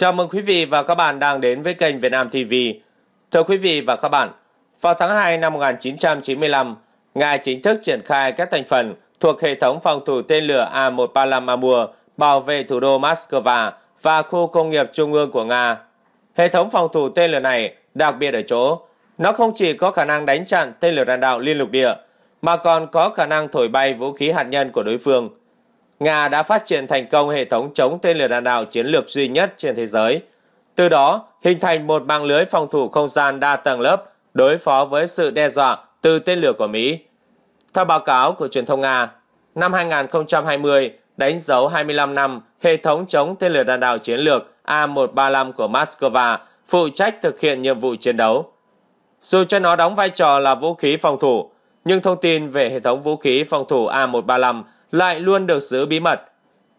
Chào mừng quý vị và các bạn đang đến với kênh Việt Nam TV. Thưa quý vị và các bạn, vào tháng 2 năm 1995, Nga chính thức triển khai các thành phần thuộc hệ thống phòng thủ tên lửa A-135 Amur bảo vệ thủ đô Moscow và khu công nghiệp trung ương của Nga. Hệ thống phòng thủ tên lửa này đặc biệt ở chỗ, nó không chỉ có khả năng đánh chặn tên lửa đạn đạo liên lục địa, mà còn có khả năng thổi bay vũ khí hạt nhân của đối phương. Nga đã phát triển thành công hệ thống chống tên lửa đạn đạo chiến lược duy nhất trên thế giới. Từ đó, hình thành một mạng lưới phòng thủ không gian đa tầng lớp đối phó với sự đe dọa từ tên lửa của Mỹ. Theo báo cáo của truyền thông Nga, năm 2020 đánh dấu 25 năm hệ thống chống tên lửa đạn đạo chiến lược A-135 của Moscow phụ trách thực hiện nhiệm vụ chiến đấu. Dù cho nó đóng vai trò là vũ khí phòng thủ, nhưng thông tin về hệ thống vũ khí phòng thủ A-135 lại luôn được giữ bí mật.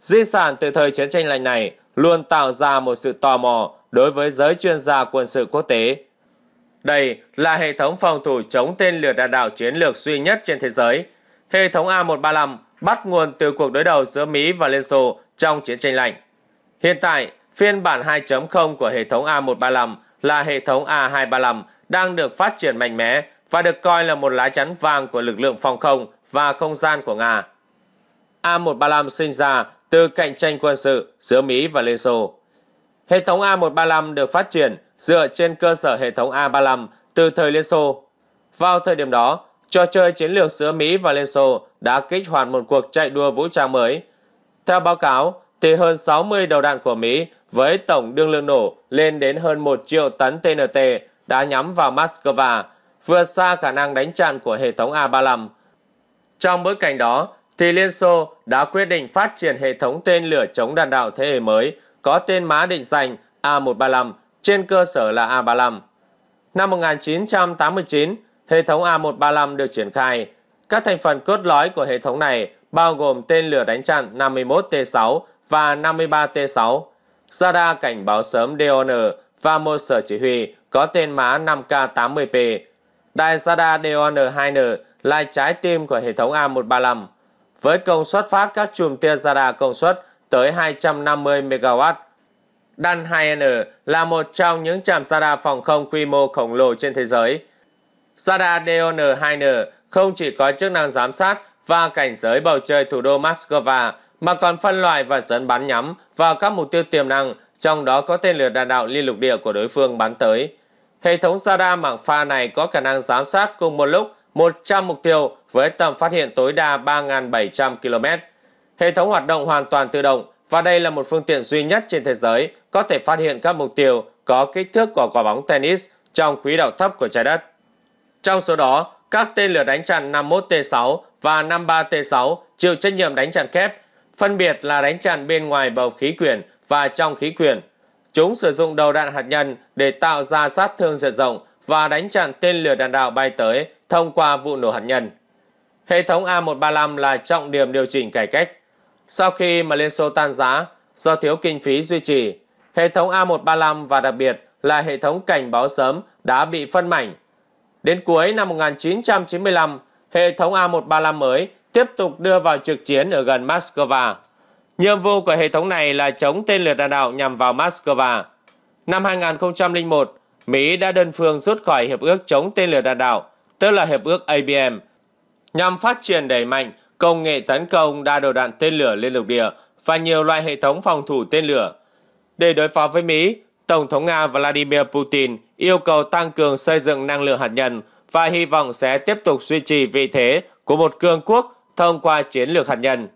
Di sản từ thời chiến tranh lạnh này luôn tạo ra một sự tò mò đối với giới chuyên gia quân sự quốc tế. Đây là hệ thống phòng thủ chống tên lửa đạn đạo chiến lược duy nhất trên thế giới. Hệ thống A135 bắt nguồn từ cuộc đối đầu giữa Mỹ và Liên Xô trong chiến tranh lạnh. Hiện tại, phiên bản 2.0 của hệ thống A135 là hệ thống A235 đang được phát triển mạnh mẽ và được coi là một lá chắn vàng của lực lượng phòng không và không gian của Nga. A135 sinh ra từ cạnh tranh quân sự giữa Mỹ và Liên Xô. Hệ thống A135 được phát triển dựa trên cơ sở hệ thống A35 từ thời Liên Xô. Vào thời điểm đó, trò chơi chiến lược giữa Mỹ và Liên Xô đã kích hoạt một cuộc chạy đua vũ trang mới. Theo báo cáo, thì hơn 60 đầu đạn của Mỹ với tổng đương lượng nổ lên đến hơn 1 triệu tấn TNT đã nhắm vào Moscow, vượt xa khả năng đánh chặn của hệ thống A-35. Trong bối cảnh đó, thì Liên Xô đã quyết định phát triển hệ thống tên lửa chống đạn đạo thế hệ mới có tên mã định danh A135 trên cơ sở là A35. Năm 1989, hệ thống A135 được triển khai. Các thành phần cốt lõi của hệ thống này bao gồm tên lửa đánh chặn 51T6 và 53T6, radar cảnh báo sớm DON và một sở chỉ huy có tên mã 5K80P. Đài radar DON-2N là trái tim của hệ thống A135 với công suất phát các chùm tia radar công suất tới 250 MW. Dan 2N là một trong những trạm radar phòng không quy mô khổng lồ trên thế giới. Radar DON-2N không chỉ có chức năng giám sát và cảnh giới bầu trời thủ đô Moscow mà còn phân loại và dẫn bắn nhắm vào các mục tiêu tiềm năng, trong đó có tên lửa đạn đạo liên lục địa của đối phương bắn tới. Hệ thống radar mảng pha này có khả năng giám sát cùng một lúc 100 mục tiêu với tầm phát hiện tối đa 3.700 km. Hệ thống hoạt động hoàn toàn tự động và đây là một phương tiện duy nhất trên thế giới có thể phát hiện các mục tiêu có kích thước của quả bóng tennis trong quỹ đạo thấp của trái đất. Trong số đó, các tên lửa đánh chặn 51T6 và 53T6 chịu trách nhiệm đánh chặn kép, phân biệt là đánh chặn bên ngoài bầu khí quyển và trong khí quyển. Chúng sử dụng đầu đạn hạt nhân để tạo ra sát thương diện rộng và đánh chặn tên lửa đạn đạo bay tới thông qua vụ nổ hạt nhân. Hệ thống A135 là trọng điểm điều chỉnh cải cách. Sau khi mà Liên Xô tan rã, do thiếu kinh phí duy trì, hệ thống A135 và đặc biệt là hệ thống cảnh báo sớm đã bị phân mảnh. Đến cuối năm 1995, hệ thống A135 mới tiếp tục đưa vào trực chiến ở gần Moscow. Nhiệm vụ của hệ thống này là chống tên lửa đạn đạo nhằm vào Moscow. Năm 2001, Mỹ đã đơn phương rút khỏi Hiệp ước chống tên lửa đạn đạo tức là Hiệp ước ABM, nhằm phát triển đẩy mạnh công nghệ tấn công đa đầu đạn tên lửa liên lục địa và nhiều loại hệ thống phòng thủ tên lửa. Để đối phó với Mỹ, Tổng thống Nga Vladimir Putin yêu cầu tăng cường xây dựng năng lượng hạt nhân và hy vọng sẽ tiếp tục duy trì vị thế của một cường quốc thông qua chiến lược hạt nhân.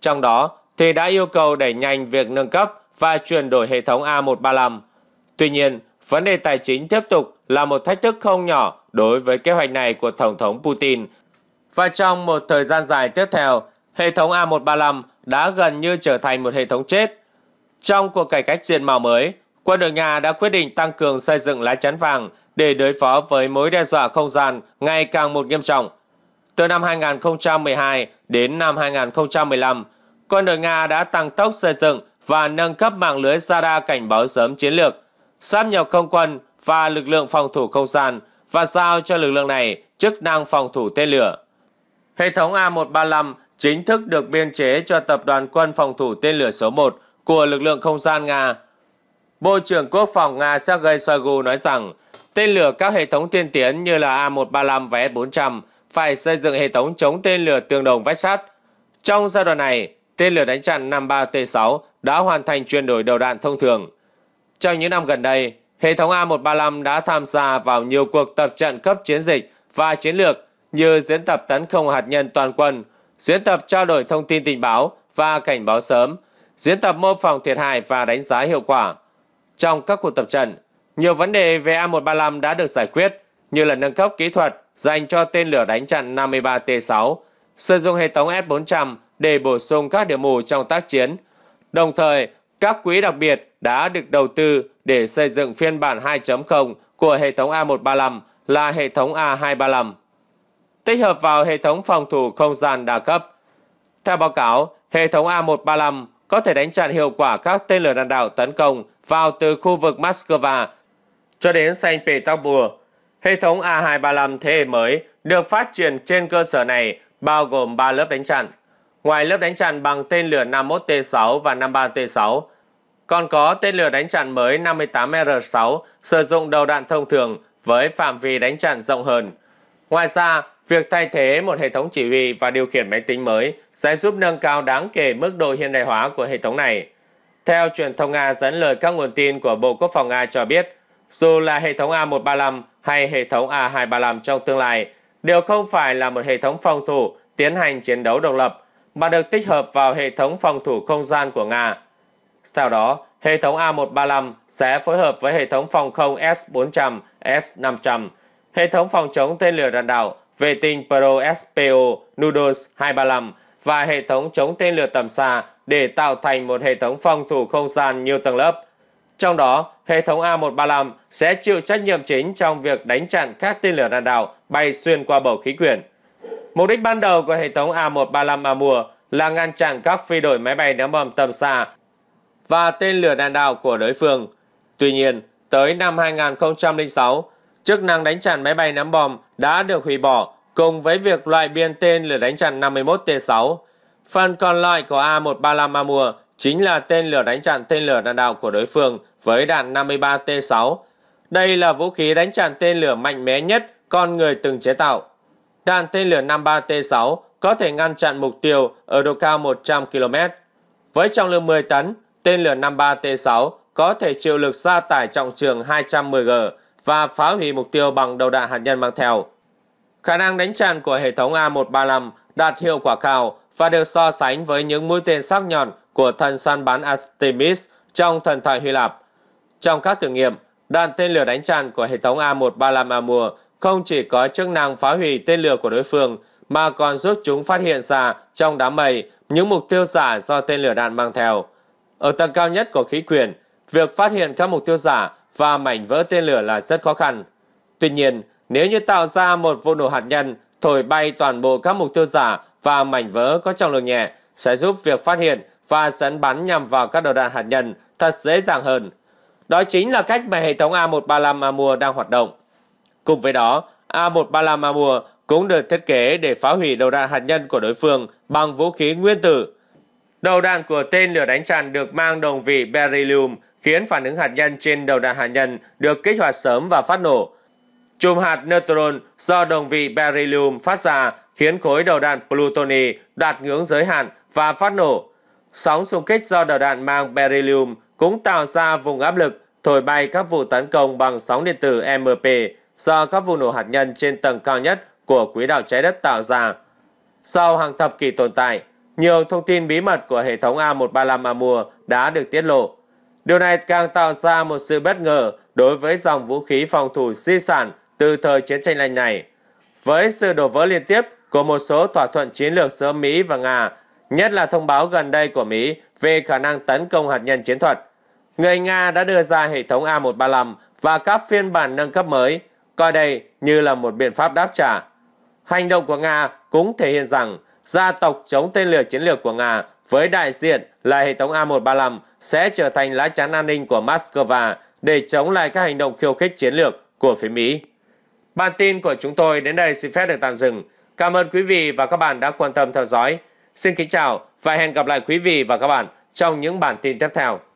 Trong đó, thì đã yêu cầu đẩy nhanh việc nâng cấp và chuyển đổi hệ thống A135. Tuy nhiên, vấn đề tài chính tiếp tục là một thách thức không nhỏ đối với kế hoạch này của Tổng thống Putin. Và trong một thời gian dài tiếp theo, hệ thống A135 đã gần như trở thành một hệ thống chết. Trong cuộc cải cách diện mạo mới, quân đội Nga đã quyết định tăng cường xây dựng lá chắn vàng để đối phó với mối đe dọa không gian ngày càng một nghiêm trọng. Từ năm 2012 đến năm 2015, quân đội Nga đã tăng tốc xây dựng và nâng cấp mạng lưới radar cảnh báo sớm chiến lược, sáp nhập không quân và lực lượng phòng thủ không gian và giao cho lực lượng này chức năng phòng thủ tên lửa. Hệ thống A135 chính thức được biên chế cho Tập đoàn Quân Phòng thủ Tên lửa số 1 của lực lượng không gian Nga. Bộ trưởng Quốc phòng Nga Sergei Shoigu nói rằng tên lửa các hệ thống tiên tiến như là A135 và S-400 phải xây dựng hệ thống chống tên lửa tương đồng vách sắt. Trong giai đoạn này, tên lửa đánh chặn 53T6 đã hoàn thành chuyển đổi đầu đạn thông thường. Trong những năm gần đây, Hệ thống A135 đã tham gia vào nhiều cuộc tập trận cấp chiến dịch và chiến lược như diễn tập tấn công hạt nhân toàn quân, diễn tập trao đổi thông tin tình báo và cảnh báo sớm, diễn tập mô phỏng thiệt hại và đánh giá hiệu quả. Trong các cuộc tập trận, nhiều vấn đề về A135 đã được giải quyết như là nâng cấp kỹ thuật dành cho tên lửa đánh chặn 53T6, sử dụng hệ thống S-400 để bổ sung các điểm mù trong tác chiến. Đồng thời, các quỹ đặc biệt đã được đầu tư để xây dựng phiên bản 2.0 của hệ thống A135 là hệ thống A235, tích hợp vào hệ thống phòng thủ không gian đa cấp. Theo báo cáo, hệ thống A135 có thể đánh chặn hiệu quả các tên lửa đạn đạo tấn công vào từ khu vực Moscow cho đến Saint Petersburg. Hệ thống A235 thế hệ mới được phát triển trên cơ sở này bao gồm 3 lớp đánh chặn. Ngoài lớp đánh chặn bằng tên lửa 51T6 và 53T6, còn có tên lửa đánh chặn mới 58R6 sử dụng đầu đạn thông thường với phạm vi đánh chặn rộng hơn. Ngoài ra, việc thay thế một hệ thống chỉ huy và điều khiển máy tính mới sẽ giúp nâng cao đáng kể mức độ hiện đại hóa của hệ thống này. Theo truyền thông Nga dẫn lời các nguồn tin của Bộ Quốc phòng Nga cho biết, dù là hệ thống A135 hay hệ thống A235 trong tương lai, đều không phải là một hệ thống phòng thủ tiến hành chiến đấu độc lập, mà được tích hợp vào hệ thống phòng thủ không gian của Nga sau đó, hệ thống A135 sẽ phối hợp với hệ thống phòng không S-400, S-500, hệ thống phòng chống tên lửa đạn đạo vệ tinh Pro SPO Noodles 235 và hệ thống chống tên lửa tầm xa để tạo thành một hệ thống phòng thủ không gian nhiều tầng lớp. Trong đó, hệ thống A135 sẽ chịu trách nhiệm chính trong việc đánh chặn các tên lửa đạn đạo bay xuyên qua bầu khí quyển. Mục đích ban đầu của hệ thống A135 Amur là ngăn chặn các phi đội máy bay ném bom tầm xa và tên lửa đạn đạo của đối phương. Tuy nhiên, tới năm 2006, chức năng đánh chặn máy bay ném bom đã được hủy bỏ cùng với việc loại biên tên lửa đánh chặn 51T6. Phần còn lại của A135 Amur chính là tên lửa đánh chặn tên lửa đạn đạo của đối phương với đạn 53T6. Đây là vũ khí đánh chặn tên lửa mạnh mẽ nhất con người từng chế tạo. Đạn tên lửa 53T6 có thể ngăn chặn mục tiêu ở độ cao 100 km. Với trọng lượng 10 tấn, Tên lửa 53T6 có thể chịu lực xa tải trọng trường 210G và phá hủy mục tiêu bằng đầu đạn hạt nhân mang theo. Khả năng đánh tràn của hệ thống A135 đạt hiệu quả cao và được so sánh với những mũi tên sắc nhọn của thần săn bắn Artemis trong thần thoại Hy Lạp. Trong các thử nghiệm, đạn tên lửa đánh tràn của hệ thống A135 Amur không chỉ có chức năng phá hủy tên lửa của đối phương mà còn giúp chúng phát hiện ra trong đám mây những mục tiêu giả do tên lửa đạn mang theo. Ở tầng cao nhất của khí quyển, việc phát hiện các mục tiêu giả và mảnh vỡ tên lửa là rất khó khăn. Tuy nhiên, nếu như tạo ra một vụ nổ hạt nhân thổi bay toàn bộ các mục tiêu giả và mảnh vỡ có trọng lượng nhẹ sẽ giúp việc phát hiện và dẫn bắn nhằm vào các đầu đạn hạt nhân thật dễ dàng hơn. Đó chính là cách mà hệ thống A135 Amur đang hoạt động. Cùng với đó, A135 Amur cũng được thiết kế để phá hủy đầu đạn hạt nhân của đối phương bằng vũ khí nguyên tử Đầu đạn của tên lửa đánh chặn được mang đồng vị beryllium khiến phản ứng hạt nhân trên đầu đạn hạt nhân được kích hoạt sớm và phát nổ. Chùm hạt neutron do đồng vị beryllium phát ra khiến khối đầu đạn plutoni đạt ngưỡng giới hạn và phát nổ. Sóng xung kích do đầu đạn mang beryllium cũng tạo ra vùng áp lực thổi bay các vụ tấn công bằng sóng điện tử MP do các vụ nổ hạt nhân trên tầng cao nhất của quỹ đạo trái đất tạo ra. Sau hàng thập kỷ tồn tại, nhiều thông tin bí mật của hệ thống A135 Amur đã được tiết lộ. Điều này càng tạo ra một sự bất ngờ đối với dòng vũ khí phòng thủ di sản từ thời chiến tranh lạnh này. Với sự đổ vỡ liên tiếp của một số thỏa thuận chiến lược giữa Mỹ và Nga, nhất là thông báo gần đây của Mỹ về khả năng tấn công hạt nhân chiến thuật, người Nga đã đưa ra hệ thống A135 và các phiên bản nâng cấp mới, coi đây như là một biện pháp đáp trả. Hành động của Nga cũng thể hiện rằng gia tộc chống tên lửa chiến lược của Nga với đại diện là hệ thống A135 sẽ trở thành lá chắn an ninh của Moscow để chống lại các hành động khiêu khích chiến lược của phía Mỹ. Bản tin của chúng tôi đến đây xin phép được tạm dừng. Cảm ơn quý vị và các bạn đã quan tâm theo dõi. Xin kính chào và hẹn gặp lại quý vị và các bạn trong những bản tin tiếp theo.